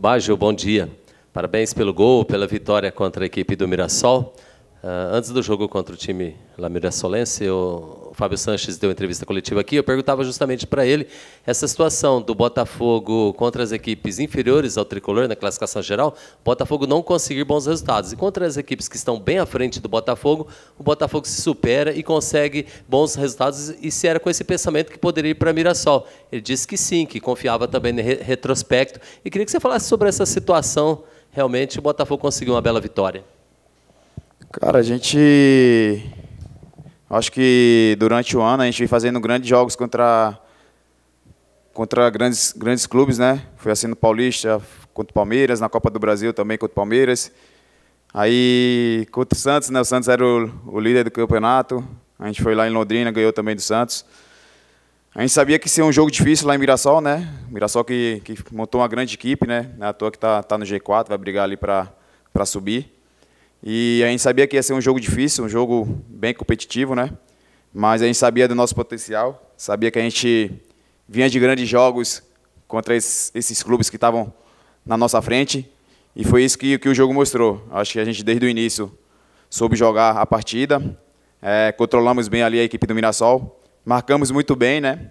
Baggio, bom dia. Parabéns pelo gol, pela vitória contra a equipe do Mirassol. Uh, antes do jogo contra o time La Mirassolense, eu Fábio Sanches deu entrevista coletiva aqui, eu perguntava justamente para ele essa situação do Botafogo contra as equipes inferiores ao tricolor na classificação geral, o Botafogo não conseguir bons resultados. E contra as equipes que estão bem à frente do Botafogo, o Botafogo se supera e consegue bons resultados. E se era com esse pensamento que poderia ir para Mirassol. Ele disse que sim, que confiava também no retrospecto. E queria que você falasse sobre essa situação. Realmente, o Botafogo conseguiu uma bela vitória. Cara, a gente Acho que durante o ano a gente vem fazendo grandes jogos contra contra grandes grandes clubes, né? Foi assim no Paulista contra o Palmeiras, na Copa do Brasil também contra o Palmeiras. Aí contra o Santos, né? O Santos era o, o líder do campeonato. A gente foi lá em Londrina, ganhou também do Santos. A gente sabia que ia ser um jogo difícil lá em Mirassol, né? Mirassol que, que montou uma grande equipe, né? é toa que tá, tá no G4, vai brigar ali para subir. E a gente sabia que ia ser um jogo difícil, um jogo bem competitivo, né? Mas a gente sabia do nosso potencial, sabia que a gente vinha de grandes jogos contra esses, clubes que estavam na nossa frente. E foi isso que, que o jogo mostrou. Acho que a gente, desde o início, soube jogar a partida. É, controlamos bem ali a equipe do Mirassol. Marcamos muito bem, né?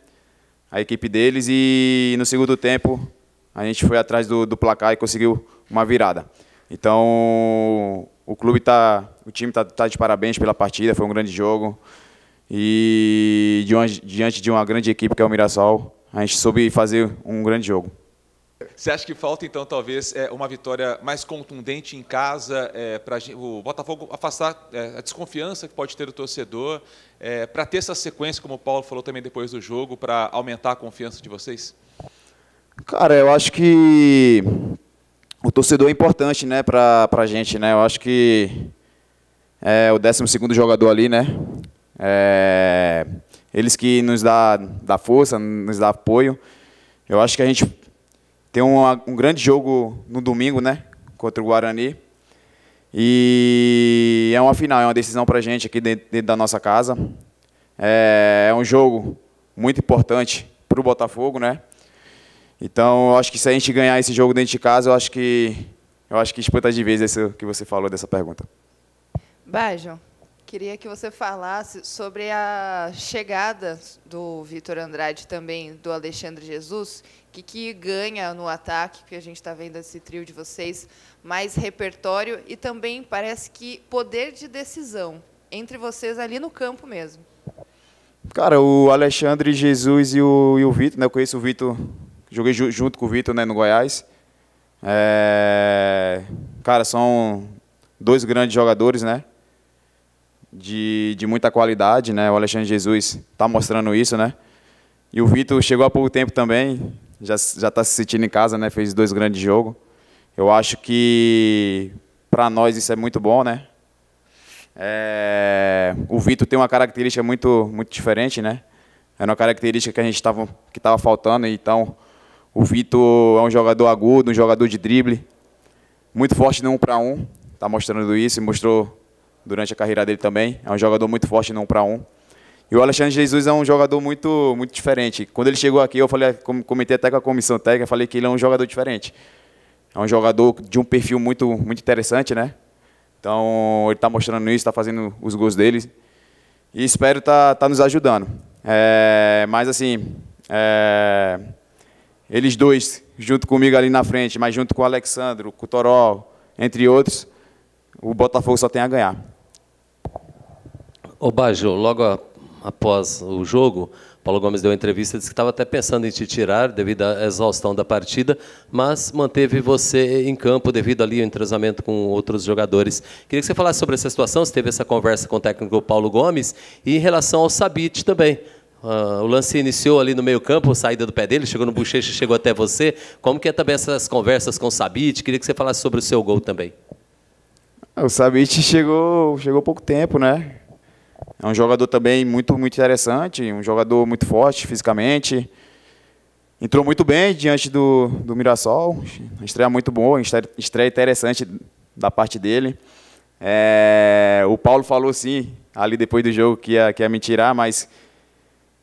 A equipe deles. E no segundo tempo, a gente foi atrás do, do placar e conseguiu uma virada. Então, o clube tá, o time está tá de parabéns pela partida, foi um grande jogo. E diante, diante de uma grande equipe que é o Mirassol, a gente soube fazer um grande jogo. Você acha que falta, então, talvez, é, uma vitória mais contundente em casa é, para o Botafogo afastar é, a desconfiança que pode ter o torcedor, é, para ter essa sequência, como o Paulo falou também depois do jogo, para aumentar a confiança de vocês? Cara, eu acho que o torcedor é importante, né, pra, pra gente, né? Eu acho que é o 12 segundo jogador ali, né? É, eles que nos dá, dá força, nos dá apoio. Eu acho que a gente tem uma, um grande jogo no domingo, né? Contra o Guarani. E é uma final, é uma decisão a gente aqui dentro, dentro da nossa casa. É, é um jogo muito importante para o Botafogo, né? Então, eu acho que se a gente ganhar esse jogo dentro de casa, eu acho que eu acho que espanta de vez isso que você falou dessa pergunta. Bajo, queria que você falasse sobre a chegada do Vitor Andrade também do Alexandre Jesus, que que ganha no ataque que a gente está vendo esse trio de vocês, mais repertório e também parece que poder de decisão entre vocês ali no campo mesmo. Cara, o Alexandre Jesus e o, o Vitor, né? Eu conheço o Vitor Joguei ju junto com o Vitor né, no Goiás. É... Cara, são dois grandes jogadores, né? De, de muita qualidade, né? O Alexandre Jesus está mostrando isso, né? E o Vitor chegou há pouco tempo também, já está se sentindo em casa, né? Fez dois grandes jogos. Eu acho que para nós isso é muito bom, né? É... O Vitor tem uma característica muito, muito diferente, né? Era é uma característica que a gente estava que tava faltando, então o Vitor é um jogador agudo, um jogador de drible, muito forte no 1 para 1, está mostrando isso e mostrou durante a carreira dele também. É um jogador muito forte no 1 para 1. E o Alexandre Jesus é um jogador muito, muito diferente. Quando ele chegou aqui, eu falei, comentei até com a comissão técnica, falei que ele é um jogador diferente. É um jogador de um perfil muito, muito interessante, né? Então, ele está mostrando isso, está fazendo os gols dele. E espero estar tá, tá nos ajudando. É, mas, assim, é, eles dois, junto comigo ali na frente, mas junto com o Alexandro, com o Toró, entre outros, o Botafogo só tem a ganhar. Ô Bajo, logo a, após o jogo, Paulo Gomes deu uma entrevista, disse que estava até pensando em te tirar devido à exaustão da partida, mas manteve você em campo devido ali ao entrosamento com outros jogadores. Queria que você falasse sobre essa situação, se teve essa conversa com o técnico Paulo Gomes, e em relação ao Sabit também. Uh, o lance iniciou ali no meio-campo, saída do pé dele, chegou no bochecha, chegou até você. Como que é também essas conversas com o Sabit? Queria que você falasse sobre o seu gol também. Ah, o Sabit chegou, chegou pouco tempo, né? É um jogador também muito, muito interessante, um jogador muito forte fisicamente. Entrou muito bem diante do, do Mirassol, estreia muito boa, estreia interessante da parte dele. É, o Paulo falou sim, ali depois do jogo, que ia, que ia me tirar, mas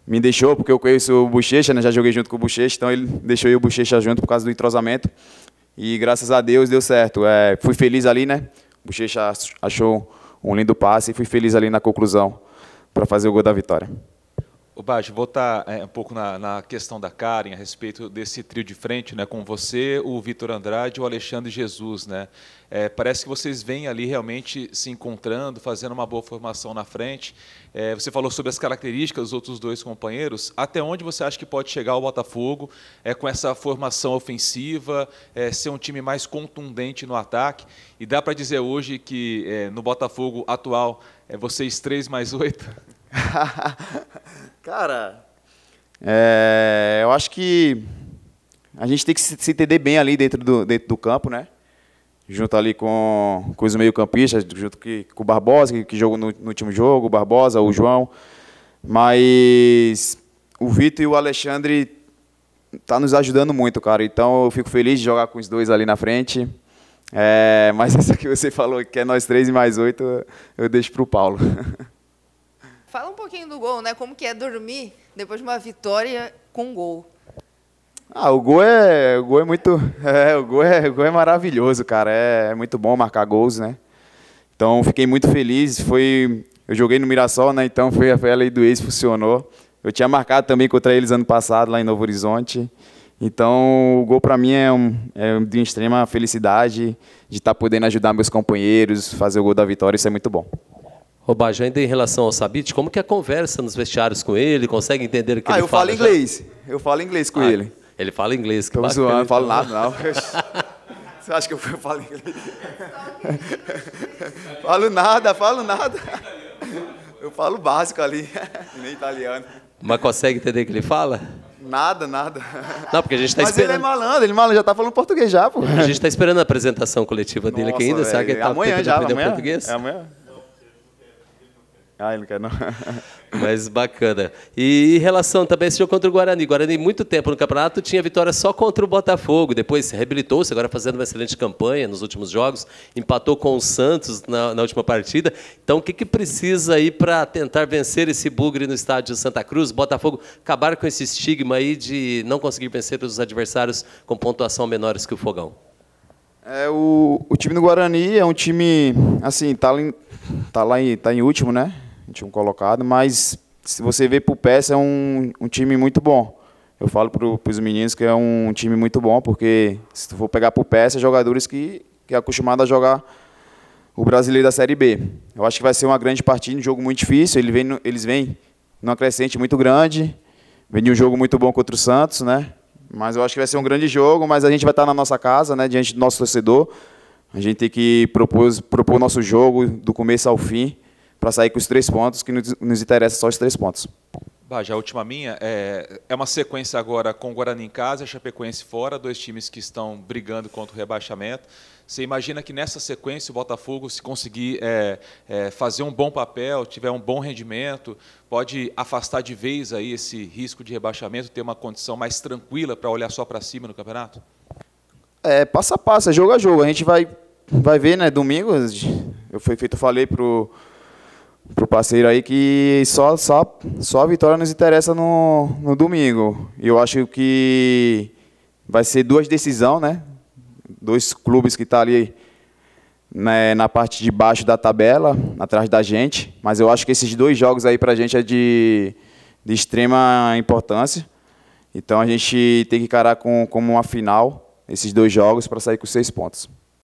me deixou, porque eu conheço o Bochecha, né? já joguei junto com o Bochecha, então ele deixou eu e o Bochecha junto por causa do entrosamento. E graças a Deus deu certo. É, fui feliz ali, né? O Bochecha achou um lindo passe e fui feliz ali na conclusão para fazer o gol da vitória. O Baj, voltar tá, é, um pouco na, na, questão da Karen, a respeito desse trio de frente, né, com você, o Vitor Andrade e o Alexandre Jesus. Né? É, parece que vocês vêm ali realmente se encontrando, fazendo uma boa formação na frente. É, você falou sobre as características dos outros dois companheiros. Até onde você acha que pode chegar o Botafogo é, com essa formação ofensiva, é, ser um time mais contundente no ataque? E dá para dizer hoje que é, no Botafogo atual é vocês três mais oito? Cara. É, eu acho que a gente tem que se entender bem ali dentro do, dentro do campo, né? Junto ali com, com os meio-campistas, junto que, com o Barbosa, que, que jogou no, no, último jogo, o Barbosa, o João. Mas o Vitor e o Alexandre tá nos ajudando muito, cara. Então eu fico feliz de jogar com os dois ali na frente. É, mas essa que você falou, que é nós três e mais oito, eu deixo para o Paulo. Fala um pouquinho do gol, né? Como que é dormir depois de uma vitória com gol? Ah, o gol é, o gol é muito, é, o gol é, o gol é maravilhoso, cara. É, é, muito bom marcar gols, né? Então fiquei muito feliz. Foi, eu joguei no Mirassol, né? Então foi, foi a lei do ex funcionou. Eu tinha marcado também contra eles ano passado lá em Novo Horizonte. Então o gol para mim é, um, é de extrema felicidade de estar tá podendo ajudar meus companheiros, fazer o gol da vitória. Isso é muito bom. Robagem, ainda em relação ao Sabit, como que é a conversa nos vestiários com ele? Consegue entender o que ah, ele fala? Ah, eu falo inglês. Já? Eu falo inglês com ah, ele. Ele fala inglês. Que Tô zoando, não falo nada, não. Você acha que eu falo inglês? falo nada, falo nada. Eu falo básico ali, nem italiano. Mas consegue entender o que ele fala? Nada, nada. Não, porque a gente está esperando. Mas ele é malandro, ele malandro, já está falando português já, pô. A gente está esperando a apresentação coletiva dele Nossa, aqui ainda, será que ele está amanhã já, amanhã? português? É amanhã. Ah, ele não quer, não. Mas bacana. E em relação também a esse jogo contra o Guarani. Guarani, muito tempo no campeonato, tinha vitória só contra o Botafogo. Depois reabilitou-se, agora fazendo uma excelente campanha nos últimos jogos. Empatou com o Santos na, na última partida. Então, o que, que precisa aí para tentar vencer esse bugre no estádio Santa Cruz? Botafogo acabar com esse estigma aí de não conseguir vencer os adversários com pontuação menores que o Fogão. É, o, o time do Guarani é um time, assim, tá, tá lá em, tá em último, né? tinham colocado, mas se você vê para o é um, um time muito bom. Eu falo para os meninos que é um time muito bom, porque se tu for pegar para o PES, é jogadores que, que é acostumado a jogar o brasileiro da Série B. Eu acho que vai ser uma grande partida, um jogo muito difícil. Ele vem, eles vêm numa crescente muito grande, vem de um jogo muito bom contra o Santos, né? Mas eu acho que vai ser um grande jogo, mas a gente vai estar na nossa casa, né, diante do nosso torcedor. A gente tem que propor, propor nosso jogo do começo ao fim para sair com os três pontos, que nos interessa só os três pontos. Baja, já a última minha é, é uma sequência agora com o Guarani em casa, Chapecoense fora, dois times que estão brigando contra o rebaixamento. Você imagina que nessa sequência o Botafogo, se conseguir é, é, fazer um bom papel, tiver um bom rendimento, pode afastar de vez aí esse risco de rebaixamento, ter uma condição mais tranquila para olhar só para cima no campeonato? É passo a passo, é jogo a jogo. A gente vai, vai ver, né? Domingo, eu, fui feito, eu falei para o pro parceiro aí que só, só, só a vitória nos interessa no, no domingo. Eu acho que vai ser duas decisões, né? Dois clubes que estão tá ali né, na parte de baixo da tabela, atrás da gente. Mas eu acho que esses dois jogos aí para a gente é de, de extrema importância. Então a gente tem que encarar com, como uma final esses dois jogos para sair com seis pontos.